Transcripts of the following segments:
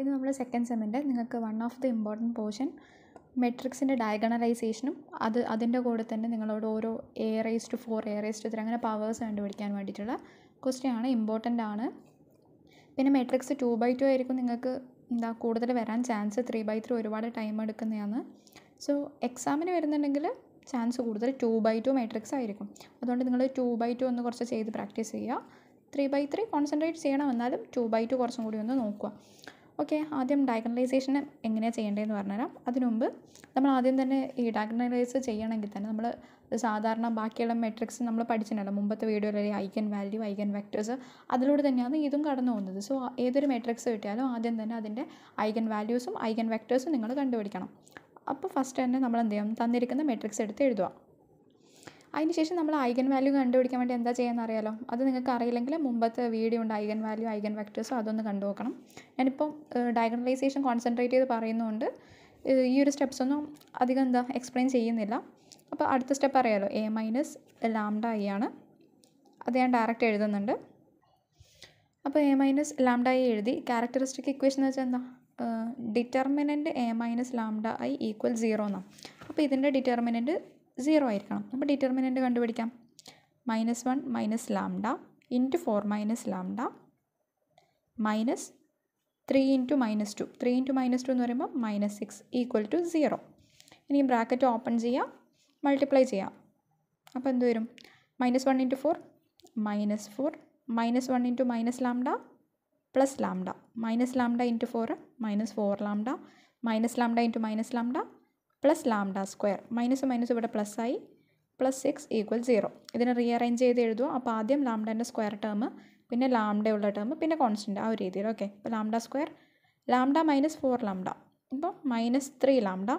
ഇത് നമ്മൾ സെക്കൻഡ് സെമ്മിൻ്റെ നിങ്ങൾക്ക് one of the important portion മെട്രിക്സിൻ്റെ ഡയഗണലൈസേഷനും അത് അതിൻ്റെ കൂടെ തന്നെ നിങ്ങളോട് ഓരോ A raise to four A raise to three അങ്ങനെ പവേഴ്സ് കണ്ടുപിടിക്കാൻ വേണ്ടിയിട്ടുള്ള ക്വസ്റ്റ്യൻ ആണ് ഇമ്പോർട്ടൻ്റ് ആണ് പിന്നെ മെട്രിക്സ് ടു ബൈ ടു ആയിരിക്കും നിങ്ങൾക്ക് എന്താ കൂടുതൽ വരാൻ ചാൻസ് ത്രീ ബൈ ത്രീ ഒരുപാട് ടൈം എടുക്കുന്നതാണ് സോ എക്സാമിന് വരുന്നുണ്ടെങ്കിൽ ചാൻസ് കൂടുതൽ ടു ബൈ ടു മെട്രിക്സ് ആയിരിക്കും അതുകൊണ്ട് നിങ്ങൾ ടു ബൈ ടു ഒന്ന് കുറച്ച് ചെയ്ത് പ്രാക്ടീസ് ചെയ്യുക ത്രീ ബൈ ത്രീ കോൺസെൻട്രേറ്റ് ചെയ്യണം എന്നാലും ടു ബൈ ടു കുറച്ചും കൂടി ഒന്ന് നോക്കുക ഓക്കെ ആദ്യം ഡയഗണലൈസേഷൻ എങ്ങനെയാണ് ചെയ്യേണ്ടതെന്ന് പറഞ്ഞുതരാം അതിനുമുമ്പ് നമ്മൾ ആദ്യം തന്നെ ഈ ഡയഗണലൈസ് ചെയ്യണമെങ്കിൽ തന്നെ നമ്മൾ സാധാരണ ബാക്കിയുള്ള മെട്രിക്സ് നമ്മൾ പഠിച്ചിട്ടുണ്ടല്ലോ മുമ്പത്തെ വീഡിയോയിലെ ഐക്കൻ വാല്യൂ ഐക്കൻ വെക്ടേഴ്സ് അതിലൂടെ തന്നെയാണ് ഇതും കടന്നു പോകുന്നത് സോ ഏതൊരു മെട്രിക്സ് കിട്ടിയാലും ആദ്യം തന്നെ അതിൻ്റെ ഐക്കൻ വാല്യൂസും ഐക്കൻ വെക്ടേഴ്സും നിങ്ങൾ കണ്ടുപിടിക്കണം അപ്പോൾ ഫസ്റ്റ് തന്നെ നമ്മൾ എന്ത് ചെയ്യാം തന്നിരിക്കുന്ന മെട്രിക്സ് എടുത്ത് എഴുതുക അതിനുശേഷം നമ്മൾ ഐഗൻ വാല്യൂ കണ്ടുപിടിക്കാൻ വേണ്ടി എന്താ ചെയ്യുമെന്ന് അറിയാലോ അത് നിങ്ങൾക്ക് അറിയില്ലെങ്കിൽ മുമ്പത്തെ വീഡിയോ ഉണ്ട് ഐഗൻ വാല്യൂ ഐഗൻ വെക്ടേഴ്സും അതൊന്ന് കണ്ടു നോക്കണം ഞാനിപ്പം ഡയഗണലൈസേഷൻ കോൺസെൻട്രേറ്റ് ചെയ്ത് പറയുന്നതുകൊണ്ട് ഈ ഒരു സ്റ്റെപ്സ് ഒന്നും അധികം എന്താ എക്സ്പ്ലെയിൻ ചെയ്യുന്നില്ല അപ്പോൾ അടുത്ത സ്റ്റെപ്പ് അറിയാലോ എ മൈനസ് ലാംഡ ഐ ആണ് അത് ഞാൻ ഡയറക്റ്റ് എഴുതുന്നുണ്ട് അപ്പോൾ എ മൈനസ് ലാംഡ ഐ എഴുതി ക്യാരക്ടറിസ്റ്റിക് ഇക്വേഷൻ എന്ന് വെച്ചാൽ എന്താ determinant A minus lambda I equal zero എന്നാണ് അപ്പോൾ ഇതിൻ്റെ ഡിറ്റർമിനൻറ്റ് സീറോ ആയിരിക്കണം അപ്പോൾ ഡിറ്റർമിനൻറ്റ് കണ്ടുപിടിക്കാം minus one minus lambda into four minus lambda minus three into minus two three into minus two എന്ന് പറയുമ്പോൾ minus six equal to zero ഇനി bracket open ചെയ്യാം മൾട്ടിപ്ലൈ ചെയ്യാം അപ്പോൾ എന്ത് വരും minus one into four minus four minus one into minus lambda plus lambda minus lambda into four minus four lambda minus lambda into minus lambda plus lambda square minus minus ഇവിടെ plus ആയി plus six equal zero ഇതിനെ rearrange ചെയ്ത് എഴുതുക അപ്പോൾ ആദ്യം ലാംഡേൻ്റെ square term പിന്നെ ലാംഡയുള്ള term പിന്നെ constant ആ ഒരു രീതിയിൽ ഓക്കെ അപ്പോൾ lambda square lambda minus four lambda ഇപ്പോൾ minus three lambda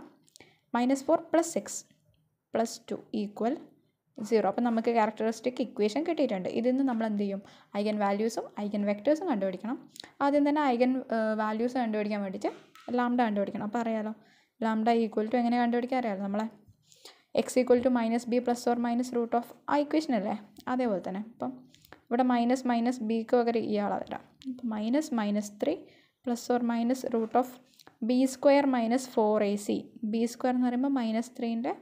minus four plus six plus two equal zero അപ്പോൾ നമുക്ക് ക്യാരക്ടറിസ്റ്റിക് ഇക്വേഷൻ കിട്ടിയിട്ടുണ്ട് ഇതിൽ നിന്ന് നമ്മൾ എന്ത് ചെയ്യും ഐഗൻ വാല്യൂസും ഐഗൻ വെക്റ്റേഴ്സും കണ്ടുപിടിക്കണം ആദ്യം തന്നെ ഐഗൻ വാല്യൂസ് കണ്ടുപിടിക്കാൻ വേണ്ടിയിട്ട് ലാംഡ കണ്ടുപിടിക്കണം അപ്പോൾ അറിയാലോ ലാംഡ ഈക്വൽ ടു എങ്ങനെ കണ്ടുപിടിക്കാൻ അറിയാമല്ലോ നമ്മളെ X equal to minus B plus or minus root of ആ ഇക്വേഷൻ അല്ലേ അതേപോലെ തന്നെ അപ്പം ഇവിടെ മൈനസ് മൈനസ് ബിക്ക് പകരം ഇയാളെ വരാം അപ്പം minus minus three plus or minus root of B square minus four A C B square എന്ന് പറയുമ്പോൾ മൈനസ് ത്രീൻ്റെ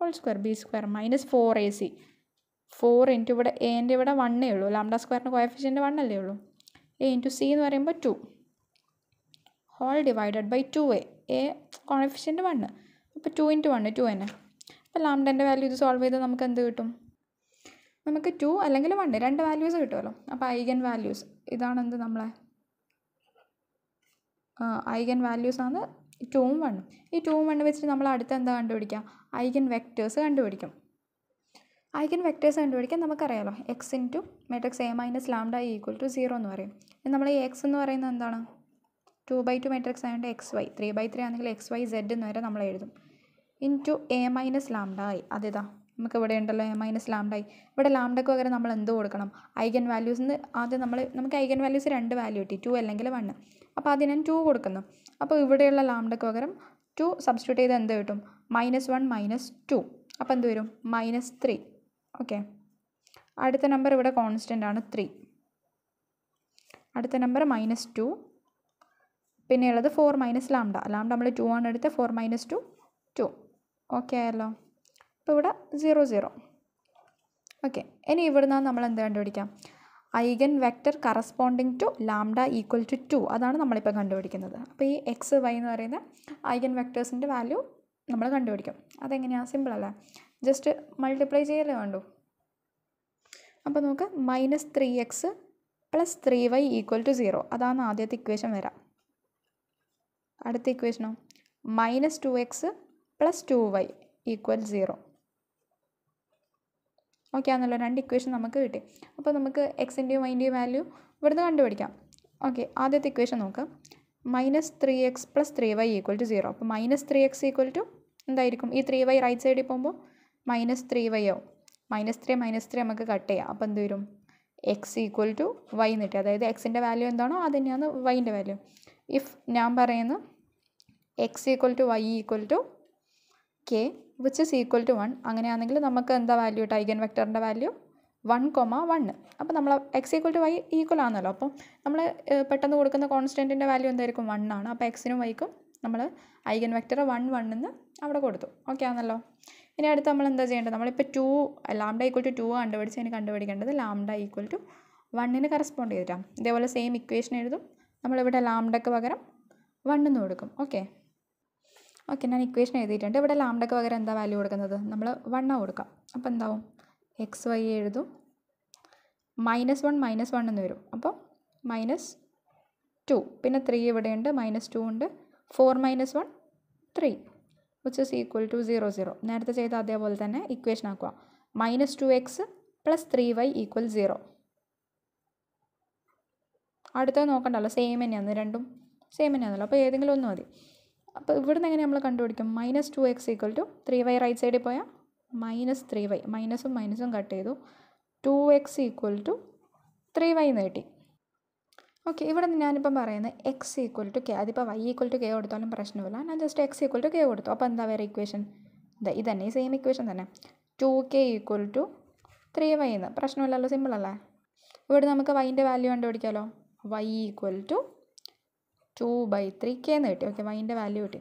whole square B square minus four A C four into ഇവിടെ എ എൻ്റെ ഇവിടെ വണ്ണേ ഉള്ളൂ ലാംഡ സ്ക്വയറിൻ്റെ കോയഫിഷ്യൻ്റെ വണ്ണല്ലേ ഉള്ളൂ എ ഇൻറ്റു സി എന്ന് പറയുമ്പോൾ two whole divided by two A A coefficient one അപ്പോൾ ടു ഇൻറ്റു വണ്ണ് ടു തന്നെ അപ്പോൾ ലാംഡൻ്റെ വാല്യൂ ഇത് സോൾവ് ചെയ്താൽ നമുക്ക് എന്ത് കിട്ടും നമുക്ക് ടു അല്ലെങ്കിൽ വൺ രണ്ട് വാല്യൂസ് കിട്ടുമല്ലോ അപ്പോൾ ഐഗൻ വാല്യൂസ് ഇതാണെന്ത് നമ്മളെ ഐഗൻ വാല്യൂസ് ആണ് ടൂം വണ്ണും ഈ ടൂം വണ്ണും വെച്ചിട്ട് നമ്മൾ അടുത്ത എന്താ കണ്ടുപിടിക്കാം ഐഗൻ വെക്റ്റേഴ്സ് കണ്ടുപിടിക്കും ഐഗൻ വെക്റ്റേഴ്സ് കണ്ടുപിടിക്കാൻ നമുക്കറിയാമല്ലോ x into matrix A minus lambda equal to zero എന്ന് പറയും നമ്മൾ ഈ എക്സ് എന്ന് പറയുന്നത് എന്താണ് ടു ബൈ ടു മെട്രിക്സ് ആയതുകൊണ്ട് x y three by three ആണെങ്കിൽ എക്സ് വൈ സെഡ് എന്ന് വരെ നമ്മൾ എഴുതും into A minus lambda ആയി അതേതാ നമുക്ക് ഇവിടെ ഉണ്ടല്ലോ എ മൈനസ് ലാംഡ ആയി ഇവിടെ ലാംഡയ്ക്ക് പകരം നമ്മൾ എന്ത് കൊടുക്കണം ഐഗൻ വാല്യൂസിന് ആദ്യം നമ്മൾ നമുക്ക് ഐഗൻ വാല്യൂസ് രണ്ട് വാല്യൂ കിട്ടി ടു അല്ലെങ്കിൽ വൺ അപ്പോൾ അതിന് ഞാൻ ടു കൊടുക്കുന്നു അപ്പോൾ ഇവിടെയുള്ള ലാംഡയ്ക്ക് പകരം ടു സബ്സ്റ്റിറ്റ്യൂട്ട് ചെയ്ത് എന്ത് കിട്ടും മൈനസ് വൺ മൈനസ് ടു അപ്പോൾ എന്ത് വരും മൈനസ് ത്രീ ഓക്കെ അടുത്ത നമ്പർ ഇവിടെ കോൺസ്റ്റൻ്റ് ആണ് ത്രീ അടുത്ത നമ്പർ മൈനസ് ടു പിന്നെയുള്ളത് ഫോർ മൈനസ് ലാംഡ ലാംഡ നമ്മൾ ടു ആണ് എടുത്ത് four minus two two okay ആയല്ലോ അപ്പോൾ ഇവിടെ സീറോ സീറോ ഓക്കെ ഇനി ഇവിടുന്ന് നമ്മൾ എന്ത് കണ്ടുപിടിക്കാം eigen vector corresponding to lambda equal to two അതാണ് നമ്മളിപ്പോൾ കണ്ടുപിടിക്കുന്നത് അപ്പോൾ ഈ എക്സ് വൈ എന്ന് പറയുന്ന ഐഗൻ വെക്ടേഴ്സിൻ്റെ വാല്യൂ നമ്മൾ കണ്ടുപിടിക്കും അതെങ്ങനെയാണ് സിമ്പിൾ അല്ലേ ജസ്റ്റ് മൾട്ടിപ്ലൈ ചെയ്യലേ വേണ്ടു അപ്പോൾ നമുക്ക് minus three x plus three y equal to zero അതാണ് ആദ്യത്തെ ഇക്വേഷൻ വരാം അടുത്ത ഇക്വേഷനോ minus two x plus two y equal zero okay ആണല്ലോ രണ്ട് ഇക്വേഷൻ നമുക്ക് കിട്ടി അപ്പോൾ നമുക്ക് എക്സിൻ്റെയും വൈൻ്റെയും വാല്യൂ ഇവിടുന്ന് കണ്ടുപിടിക്കാം ഓക്കെ ആദ്യത്തെ ഇക്വേഷൻ നോക്കാം minus three x plus three y equal to zero അപ്പോൾ minus three x equal to എന്തായിരിക്കും ഈ ത്രീ വൈ റൈറ്റ് സൈഡിൽ പോകുമ്പോൾ മൈനസ് ത്രീ വൈ ആവും മൈനസ് ത്രീ മൈനസ് ത്രീ നമുക്ക് കട്ട് ചെയ്യാം അപ്പോൾ എന്ത് വരും എക്സ് ഈക്വൽ ടു വൈ എന്ന് കിട്ടി അതായത് എക്സിൻ്റെ വാല്യൂ എന്താണോ അത് തന്നെയാണ് വൈൻ്റെ വാല്യൂ ഇഫ് ഞാൻ പറയുന്നു x equal to y equal to k which is equal to one അങ്ങനെയാണെങ്കിൽ നമുക്ക് എന്താ വാല്യൂ ഇട്ട് ഐഗൻ വെക്ടറിൻ്റെ വാല്യൂ വൺ കൊമ അപ്പോൾ നമ്മൾ x equal to y equal ആണല്ലോ അപ്പം നമ്മൾ പെട്ടെന്ന് കൊടുക്കുന്ന കോൺസ്റ്റൻറ്റിൻ്റെ വാല്യൂ എന്തായിരിക്കും വൺ ആണ് അപ്പോൾ എക്സിനും വൈക്കും നമ്മൾ ഐഗൻ വെക്ടർ വൺ എന്ന് അവിടെ കൊടുത്തു ഓക്കെ ആണല്ലോ ഇനി അടുത്ത് നമ്മൾ എന്താ ചെയ്യേണ്ടത് നമ്മളിപ്പോൾ two lambda equal to two കണ്ടുപിടിച്ച് അതിന് കണ്ടുപിടിക്കേണ്ടത് ലാംഡ ഈക്വൽ ടു വണ്ണിന് കറസ്പോണ്ട് ചെയ്തിട്ടാണ് ഇതേപോലെ സെയിം ഇക്വേഷൻ എഴുതും നമ്മളിവിടെ ലാംഡക്ക് പകരം വണ്ണെന്ന് കൊടുക്കും ഓക്കെ ഓക്കെ ഞാൻ ഇക്വേഷൻ എഴുതിയിട്ടുണ്ട് ഇവിടെ ലാംഡക്ക് പകരം എന്താ വാല്യൂ കൊടുക്കുന്നത് നമ്മൾ വണ്ണ കൊടുക്കാം അപ്പോൾ എന്താവും എക്സ് വൈ എഴുതും മൈനസ് വൺ മൈനസ് വൺ എന്ന് വരും അപ്പോൾ മൈനസ് ടു പിന്നെ ത്രീ ഇവിടെയുണ്ട് മൈനസ് ടു ഉണ്ട് four minus one three which is equal to zero zero നേരത്തെ ചെയ്ത അതേപോലെ തന്നെ ഇക്വേഷൻ ആക്കുക minus two x plus three y equal zero അടുത്തത് നോക്കണ്ടല്ലോ സെയിം തന്നെയാണ് രണ്ടും സെയിം തന്നെയാണല്ലോ അപ്പോൾ ഏതെങ്കിലും ഒന്ന് മതി അപ്പോൾ ഇവിടുന്ന് എങ്ങനെ നമ്മൾ കണ്ടുപിടിക്കും minus two x equal to three y right സൈഡിൽ പോയാൽ മൈനസ് ത്രീ വൈ മൈനസും മൈനസും കട്ട് ചെയ്തു two x equal to three y നീട്ടി ഓക്കെ ഇവിടെ നിന്ന് ഞാനിപ്പം പറയുന്നത് എക്സ് ഈക്വൽ ടു കെ അതിപ്പോൾ വൈ ഈക്വൽ ടു കെ കൊടുത്താലും പ്രശ്നമില്ല ഞാൻ just x equal to k കൊടുത്തു അപ്പോൾ എന്താ വേറെ ഇക്വേഷൻ ഇത് ഇതന്നെ ഈ സെയിം ഇക്വേഷൻ തന്നെ two k equal to three y എന്ന് പ്രശ്നമില്ലല്ലോ സിമ്പിളല്ലേ ഇവിടെ നമുക്ക് വൈൻ്റെ വാല്യൂ കണ്ടുപിടിക്കാമല്ലോ y equal to two by three k എന്ന് കിട്ടി ഓക്കെ വൈൻ്റെ വാല്യൂ കിട്ടി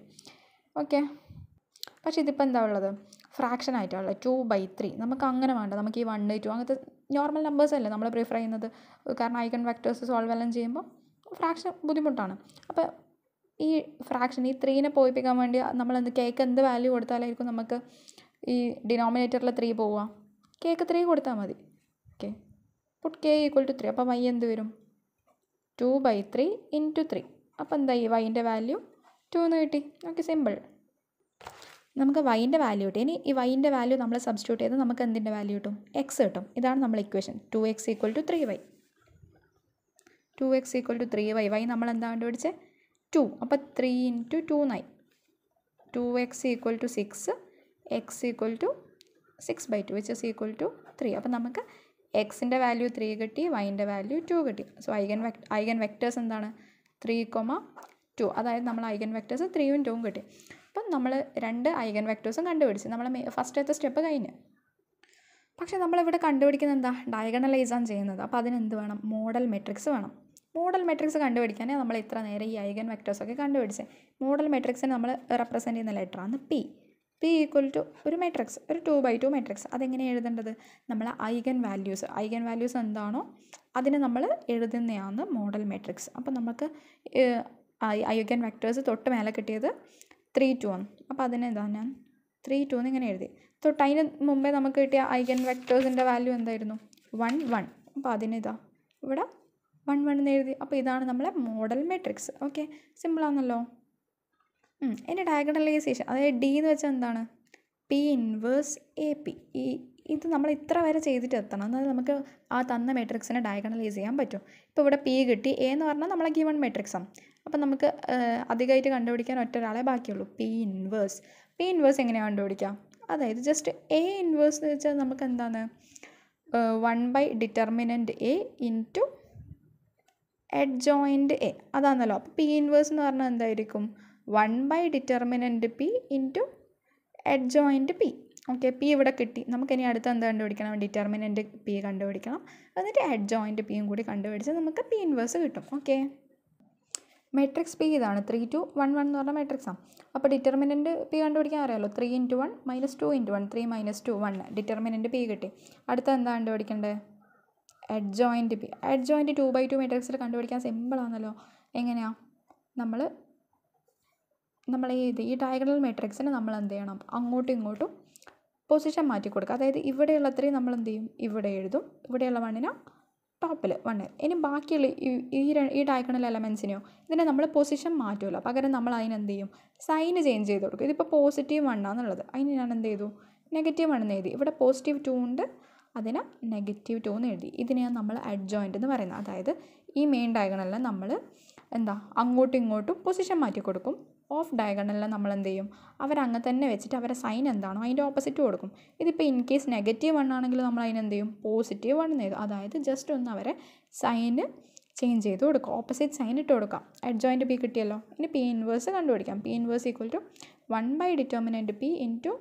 ഓക്കെ പക്ഷേ ഇതിപ്പോൾ എന്താ ഉള്ളത് ഫ്രാക്ഷൻ ആയിട്ടാണ് ഉള്ളത് ടു ബൈ ത്രീ നമുക്ക് അങ്ങനെ വേണ്ട നമുക്ക് ഈ വൺ ടു അങ്ങനത്തെ നോർമൽ നമ്പേഴ്സ് അല്ലേ നമ്മൾ പ്രിഫർ ചെയ്യുന്നത് കാരണം ഐക്കൺ വെക്ടേഴ്സ് സോൾവ് എല്ലാം ചെയ്യുമ്പോൾ ഫ്രാക്ഷൻ ബുദ്ധിമുട്ടാണ് അപ്പോൾ ഈ ഫ്രാക്ഷൻ ഈ ത്രീനെ പോയിപ്പിക്കാൻ വേണ്ടി നമ്മൾ എന്ത് കേക്ക് എന്ത് വാല്യൂ കൊടുത്താലായിരിക്കും നമുക്ക് ഈ ഡിനോമിനേറ്ററിൽ ത്രീ പോവുക കേക്ക് ത്രീ കൊടുത്താൽ മതി okay put k equal to three അപ്പോൾ വൈ എന്ത് വരും two by three into three അപ്പോൾ എന്തായി വൈൻ്റെ വാല്യൂ ടു എന്ന് കിട്ടി ഓക്കെ സിമ്പിൾ നമുക്ക് വൈൻ്റെ വാല്യൂ കിട്ടി ഇനി ഈ വൈൻ്റെ വാല്യൂ നമ്മൾ സബ്സ്റ്റിറ്റ്യൂട്ട് ചെയ്ത് നമുക്ക് എന്തിൻ്റെ വാല്യൂ കിട്ടും എക്സ് കിട്ടും ഇതാണ് നമ്മൾ equation two x equal to three y two x equal to three y y നമ്മൾ എന്താ കണ്ടുപിടിച്ചത് ടു അപ്പോൾ ത്രീ ഇൻറ്റു ടു നൈ two x equal to six x equal to six by two which is equal to three അപ്പോൾ നമുക്ക് എക്സിൻ്റെ value three കിട്ടി വൈൻ്റെ വാല്യൂ ടു കിട്ടി സോ ഐഗൻ വെക്ട് ഐഗൻ വെക്റ്റേഴ്സ് എന്താണ് ത്രീ കൊമ ടു അതായത് നമ്മൾ ഐഗൻ വെക്റ്റേഴ്സ് ത്രീയും ടൂവും കിട്ടി അപ്പം നമ്മൾ രണ്ട് ഐഗൻ വെക്റ്റേഴ്സും കണ്ടുപിടിച്ച് നമ്മൾ ഫസ്റ്റത്തെ സ്റ്റെപ്പ് കഴിഞ്ഞ് പക്ഷേ നമ്മളിവിടെ കണ്ടുപിടിക്കുന്നത് എന്താ ഡയഗണലൈസാണ് ചെയ്യുന്നത് അപ്പോൾ അതിനെന്ത് വേണം മോഡൽ മെട്രിക്സ് വേണം മോഡൽ മെട്രിക്സ് കണ്ടുപിടിക്കാനേ നമ്മൾ ഇത്ര നേരം ഈ ഐഗൻ ഒക്കെ കണ്ടുപിടിച്ചത് മോഡൽ മെട്രിക്സിനെ നമ്മൾ റെപ്രസെൻറ്റ് ചെയ്യുന്ന ലെറ്ററാണ് പി പി ഈക്വൽ ടു ഒരു മെട്രിക്സ് ഒരു ടു ബൈ ടു മെട്രിക്സ് അതെങ്ങനെ എഴുതേണ്ടത് നമ്മൾ ഐഗൻ വാല്യൂസ് ഐഗൻ വാല്യൂസ് എന്താണോ അതിനെ നമ്മൾ എഴുതുന്നതാണ് മോഡൽ മെട്രിക്സ് അപ്പോൾ നമുക്ക് ഐഗൻ വെക്ടേഴ്സ് തൊട്ട് മേലെ കിട്ടിയത് ത്രീ ടു ആണ് അപ്പോൾ അതിനെ എന്താണ് ഞാൻ ത്രീ ടു എന്ന് ഇങ്ങനെ എഴുതി തൊട്ട് അതിന് മുമ്പേ നമുക്ക് കിട്ടിയ ഐഗൻ വെക്ടേഴ്സിൻ്റെ വാല്യൂ എന്തായിരുന്നു വൺ വൺ അപ്പോൾ ഇതാ ഇവിടെ വൺ വൺ എന്ന് എഴുതി അപ്പോൾ ഇതാണ് നമ്മളെ മോഡൽ മെട്രിക്സ് ഓക്കെ സിമ്പിളാണല്ലോ എൻ്റെ ഡയഗണലൈസേഷൻ അതായത് ഡി എന്ന് വെച്ചാൽ എന്താണ് പി ഇൻവേഴ്സ് എ പി ഈ ഇത് നമ്മൾ ഇത്ര വരെ ചെയ്തിട്ട് എത്തണം എന്നാൽ നമുക്ക് ആ തന്ന മെട്രിക്സിനെ ഡയഗണലൈസ് ചെയ്യാൻ പറ്റും ഇപ്പോൾ ഇവിടെ പി കിട്ടി എ എന്ന് പറഞ്ഞാൽ നമ്മളെ ഗീവൺ മെട്രിക്സാണ് അപ്പം നമുക്ക് അധികമായിട്ട് കണ്ടുപിടിക്കാൻ ഒറ്റരാളെ ബാക്കിയുള്ളൂ പി ഇൻവേഴ്സ് പി ഇൻവേഴ്സ് എങ്ങനെയാണ് കണ്ടുപിടിക്കുക അതായത് ജസ്റ്റ് എ ഇൻവേഴ്സ് എന്ന് വെച്ചാൽ നമുക്ക് എന്താണ് one by determinant A into joint A അതാണല്ലോ അപ്പോൾ പി ഇൻവേഴ്സ് എന്ന് പറഞ്ഞാൽ എന്തായിരിക്കും one by determinant P into joint P okay P ഇവിടെ കിട്ടി നമുക്കിനി അടുത്ത എന്ത് കണ്ടുപിടിക്കണം ഡിറ്റർമിനൻറ്റ് പി കണ്ടുപിടിക്കണം എന്നിട്ട് ജോയിൻറ്റ് പിയും കൂടി കണ്ടുപിടിച്ച് നമുക്ക് പി ഇൻവേഴ്സ് കിട്ടും ഓക്കെ മെട്രിക്സ് പി ഇതാണ് ത്രീ ടു വൺ വൺ എന്ന് പറഞ്ഞ മെട്രിക്സാണ് അപ്പോൾ ഡിറ്റർമിനൻറ്റ് പി കണ്ടുപിടിക്കാൻ അറിയാമല്ലോ three into one minus two into one three minus two one determinant P കിട്ടി അടുത്ത എന്താ കണ്ടുപിടിക്കേണ്ടത് joint P joint two by two മെട്രിക്സിൽ കണ്ടുപിടിക്കാൻ സിമ്പിളാണല്ലോ എങ്ങനെയാണ് നമ്മൾ നമ്മൾ ഈ ഈ ഡയഗണൽ മെട്രിക്സിന് നമ്മൾ എന്ത് ചെയ്യണം അങ്ങോട്ടും ഇങ്ങോട്ടും പൊസിഷൻ മാറ്റി കൊടുക്കുക അതായത് ഇവിടെയുള്ള അത്രയും നമ്മൾ എന്ത് ചെയ്യും ഇവിടെ എഴുതും ഇവിടെയുള്ള വണ്ണിന് ടോപ്പിൽ വണ്ണ് ഇനി ബാക്കിയുള്ള ഈ ഈ ഡയഗണൽ എലമെൻസിനെയോ ഇതിനെ നമ്മൾ പൊസിഷൻ മാറ്റുമല്ലോ പകരം നമ്മൾ അതിനെന്ത് ചെയ്യും സൈന് ചേഞ്ച് ചെയ്ത് കൊടുക്കും ഇതിപ്പോൾ പോസിറ്റീവ് വണ്ണാന്നുള്ളത് അതിന് ഞാൻ എന്ത് ചെയ്തു നെഗറ്റീവ് വണ്ണെന്ന് എഴുതി ഇവിടെ പോസിറ്റീവ് ടു ഉണ്ട് അതിന് നെഗറ്റീവ് ടു എന്ന് എഴുതി ഇതിനെയാണ് നമ്മൾ അഡ്ജോയിൻ്റ് എന്ന് പറയുന്നത് അതായത് ഈ മെയിൻ ഡയഗണലിനെ നമ്മൾ എന്താ അങ്ങോട്ടും ഇങ്ങോട്ടും പൊസിഷൻ മാറ്റി കൊടുക്കും ഓഫ് ഡയഗണലിൽ നമ്മൾ എന്ത് ചെയ്യും അവരങ്ങനെ തന്നെ വെച്ചിട്ട് അവരുടെ സൈൻ എന്താണോ അതിൻ്റെ ഓപ്പോസിറ്റ് കൊടുക്കും ഇതിപ്പോൾ ഇൻ കേസ് നെഗറ്റീവ് വൺ ആണെങ്കിൽ നമ്മൾ അതിനെന്ത് ചെയ്യും പോസിറ്റീവ് വൺ എന്ന് അതായത് ജസ്റ്റ് ഒന്ന് അവരെ സൈന് ചേഞ്ച് ചെയ്ത് കൊടുക്കുക ഓപ്പോസിറ്റ് സൈൻ ഇട്ട് കൊടുക്കാം അറ്റ് ജോയിൻറ്റ് പി കിട്ടിയല്ലോ ഇനി പി ഇൻവേഴ്സ് കണ്ടുപിടിക്കാം P inverse equal to one by determinant P into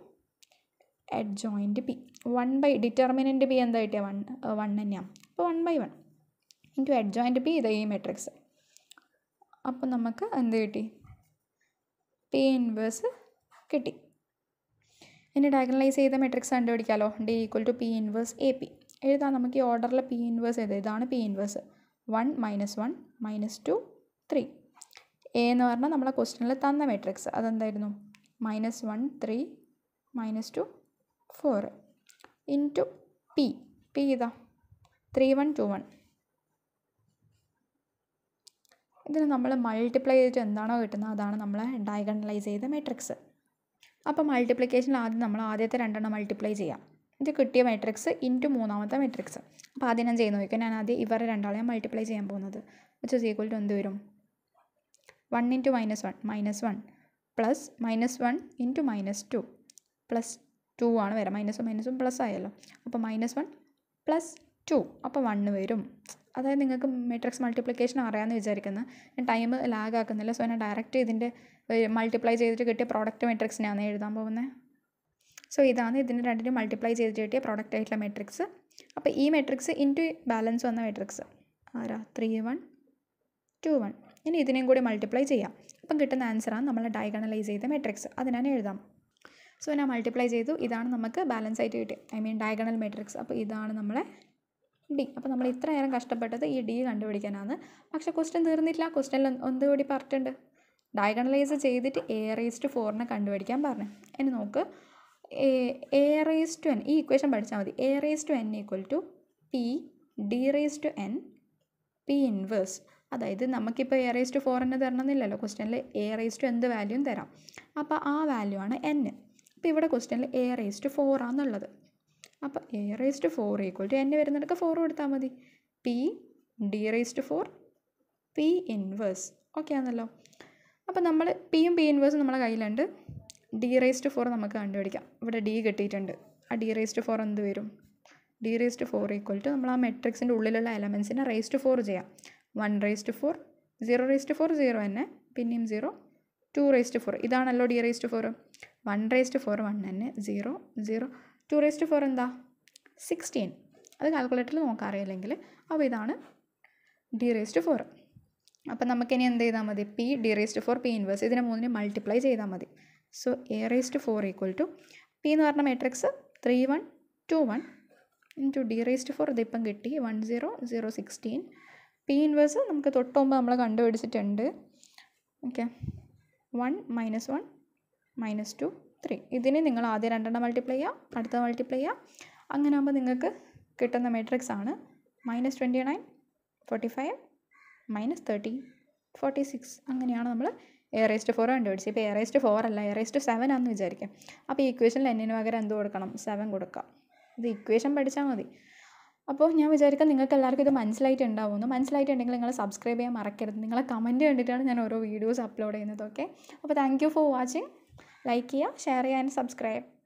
adjoint P one by determinant P എന്താ കിട്ടിയ വൺ വൺ തന്നെയാണ് അപ്പോൾ one by one into adjoint P ഇതാ ഈ matrix അപ്പോൾ നമുക്ക് എന്ത് കിട്ടി ടി ഇൻവേഴ്സ് കിട്ടി ഇനി ഡയഗണലൈസ് ചെയ്ത മെട്രിക്സ് കണ്ടുപിടിക്കാമല്ലോ D equal to P inverse A P എഴുതാം നമുക്ക് ഈ ഓർഡറിൽ പി ഇൻവേഴ്സ് എഴുതാം ഇതാണ് P inverse one minus one minus two three A എന്ന് പറഞ്ഞാൽ നമ്മളെ ക്വസ്റ്റനിൽ തന്ന മെട്രിക്സ് അതെന്തായിരുന്നു minus one three minus two four into P P ഇതാ ത്രീ വൺ ടു വൺ ഇതിന് നമ്മൾ മൾട്ടിപ്ലൈ ചെയ്തിട്ട് എന്താണോ കിട്ടുന്നത് അതാണ് നമ്മൾ ഡയഗണലൈസ് ചെയ്ത മെട്രിക്സ് അപ്പോൾ മൾട്ടിപ്ലിക്കേഷനിൽ ആദ്യം നമ്മൾ ആദ്യത്തെ രണ്ടെണ്ണം മൾട്ടിപ്ലൈ ചെയ്യാം ഇത് കിട്ടിയ മെട്രിക്സ് ഇൻറ്റു മൂന്നാമത്തെ മെട്രിക്സ് അപ്പോൾ ആദ്യം ഞാൻ ചെയ്യുന്ന നോക്കിയാൽ ഞാൻ ആദ്യം ഇവരെ രണ്ടാളെയും മൾട്ടിപ്ലൈ ചെയ്യാൻ പോകുന്നത് വെച്ച് ഇസ് ടു എന്ത് വരും one into minus one minus one plus minus one into minus two plus two ആണ് വരാം മൈനസും മൈനസും പ്ലസ് ആയല്ലോ അപ്പോൾ മൈനസ് വൺ പ്ലസ് ടു അപ്പോൾ വണ്ണ് വരും അതായത് നിങ്ങൾക്ക് മെട്രിക്സ് മൾട്ടിപ്ലിക്കേഷൻ അറിയാമെന്ന് വിചാരിക്കുന്നത് ഞാൻ ടൈം ലാഗ് ആക്കുന്നില്ല സോ ഞാൻ ഡയറക്റ്റ് ഇതിൻ്റെ മൾട്ടിപ്ലൈ ചെയ്തിട്ട് കിട്ടിയ പ്രോഡക്റ്റ് മെട്രിക്സിനാണ് എഴുതാൻ പോകുന്നത് സോ ഇതാണ് ഇതിൻ്റെ രണ്ടിനും മൾട്ടിപ്ലൈ ചെയ്തിട്ട് കിട്ടിയ പ്രോഡക്റ്റ് ആയിട്ടുള്ള മെട്രിക്സ് അപ്പോൾ ഈ മെട്രിക്സ് ഇൻറ്റു ബാലൻസ് വന്ന മെട്രിക്സ് ആരാ ത്രീ വൺ ടു വൺ ഇനി ഇതിനെയും കൂടി മൾട്ടിപ്ലൈ ചെയ്യാം അപ്പം കിട്ടുന്ന ആൻസറാണ് നമ്മൾ ഡയഗണലൈസ് ചെയ്ത മെട്രിക്സ് അത് ഞാൻ എഴുതാം സോ ഞാൻ മൾട്ടിപ്ലൈ ചെയ്തു ഇതാണ് നമുക്ക് ബാലൻസ് ആയിട്ട് കിട്ടിയത് ഐ മീൻ ഡയഗണൽ മെട്രിക്സ് അപ്പോൾ ഇതാണ് നമ്മളെ ഡി അപ്പോൾ നമ്മൾ ഇത്ര നേരം കഷ്ടപ്പെട്ടത് ഈ ഡി കണ്ടുപിടിക്കാനാണ് പക്ഷേ ക്വസ്റ്റ്യൻ തീർന്നില്ല ക്വസ്റ്റ്യനിൽ കൂടി പറഞ്ഞിട്ടുണ്ട് ഡയഗണലൈസ് ചെയ്തിട്ട് എ റേസ്റ്റ് ഫോറിനെ കണ്ടുപിടിക്കാൻ പറഞ്ഞു എന്നെ നോക്ക് A A raise to N ഈ ഇക്വേഷൻ പഠിച്ചാൽ മതി A raise to N equal to P D raise to N P inverse അതായത് നമുക്കിപ്പോൾ എ റേസ് ടു ഫോർ എന്ന് തരണമെന്നില്ലല്ലോ ക്വസ്റ്റ്യനിൽ എ റേസ് ടു എന്ത് വാല്യൂവും തരാം അപ്പോൾ ആ വാല്യൂ ആണ് എൻ അപ്പോൾ ഇവിടെ ക്വസ്റ്റ്യനിൽ എ റേസ് ടു ഫോർ ആണെന്നുള്ളത് അപ്പം A raised four equal to എന്നെ വരുന്നിടക്ക് ഫോർ കൊടുത്താൽ മതി P D raised four P inverse okay ആണല്ലോ അപ്പം നമ്മൾ പിയും പി ഇൻവേഴ്സും നമ്മളെ കയ്യിലുണ്ട് ഡി റേസ്റ്റ് ഫോർ നമുക്ക് കണ്ടുപിടിക്കാം ഇവിടെ ഡി കിട്ടിയിട്ടുണ്ട് ആ ഡി റേസ്റ്റ് ഫോർ എന്ത് വരും D raised four equal to നമ്മൾ ആ മെട്രിക്സിൻ്റെ ഉള്ളിലുള്ള എലമെൻസിനെ റേസ്റ്റ് ഫോർ ചെയ്യാം one raised four zero raised four zero തന്നെ പിന്നെയും സീറോ ടു റേസ്റ്റ് ഫോർ ഇതാണല്ലോ D raised four one raised four one തന്നെ zero zero two raised four എന്താ സിക്സ്റ്റീൻ അത് കാൽക്കുലേറ്ററിൽ നോക്കാറിയില്ലെങ്കിൽ അപ്പോൾ ഇതാണ് ഡി റേസ്റ്റ് ഫോർ അപ്പം നമുക്കിനി എന്ത് ചെയ്താൽ മതി P D raised four P inverse ഇതിനെ മൂന്നിനെ മൾട്ടിപ്ലൈ ചെയ്താൽ മതി so A raised four equal to P എന്ന് പറഞ്ഞ matrix three one two one into D raised four ഇതിപ്പം കിട്ടി one zero zero sixteen P inverse നമുക്ക് തൊട്ട് മുമ്പ് നമ്മൾ കണ്ടുപിടിച്ചിട്ടുണ്ട് okay one minus one minus two three ഇതിനെ നിങ്ങൾ ആദ്യം രണ്ടെണ്ണം മൾട്ടിപ്ലൈ ചെയ്യാം അടുത്ത മൾട്ടിപ്ലൈ ചെയ്യാം അങ്ങനെ ആകുമ്പോൾ നിങ്ങൾക്ക് കിട്ടുന്ന മെട്രിക്സ് ആണ് minus twenty nine forty five minus thirty forty six അങ്ങനെയാണ് നമ്മൾ എയറേസ്റ്റ് ഫോർ കണ്ടുപിടിച്ചത് ഇപ്പോൾ എയറേസ്റ്റ് ഫോർ അല്ല എയറേസ്റ്റ് സെവൻ ആണെന്ന് വിചാരിക്കാം അപ്പോൾ ഈ ഇക്വേഷനിൽ എന്നിന് പകരം എന്ത് കൊടുക്കണം സെവൻ കൊടുക്കാം ഇത് ഇക്വേഷൻ പഠിച്ചാൽ മതി അപ്പോൾ ഞാൻ വിചാരിക്കാം നിങ്ങൾക്ക് എല്ലാവർക്കും ഇത് മനസ്സിലായിട്ടുണ്ടാവുന്നു മനസ്സിലായിട്ടുണ്ടെങ്കിൽ നിങ്ങൾ സബ്സ്ക്രൈബ് ചെയ്യാൻ മറക്കരുത് നിങ്ങളെ കമൻറ്റ് കണ്ടിട്ടാണ് ഞാൻ ഓരോ വീഡിയോസ് അപ്ലോഡ് ചെയ്യുന്നത് ഓക്കെ അപ്പോൾ thank you for watching like ചെയ്യുക ഷെയർ ചെയ്യുക ആൻഡ് സബ്സ്ക്രൈബ്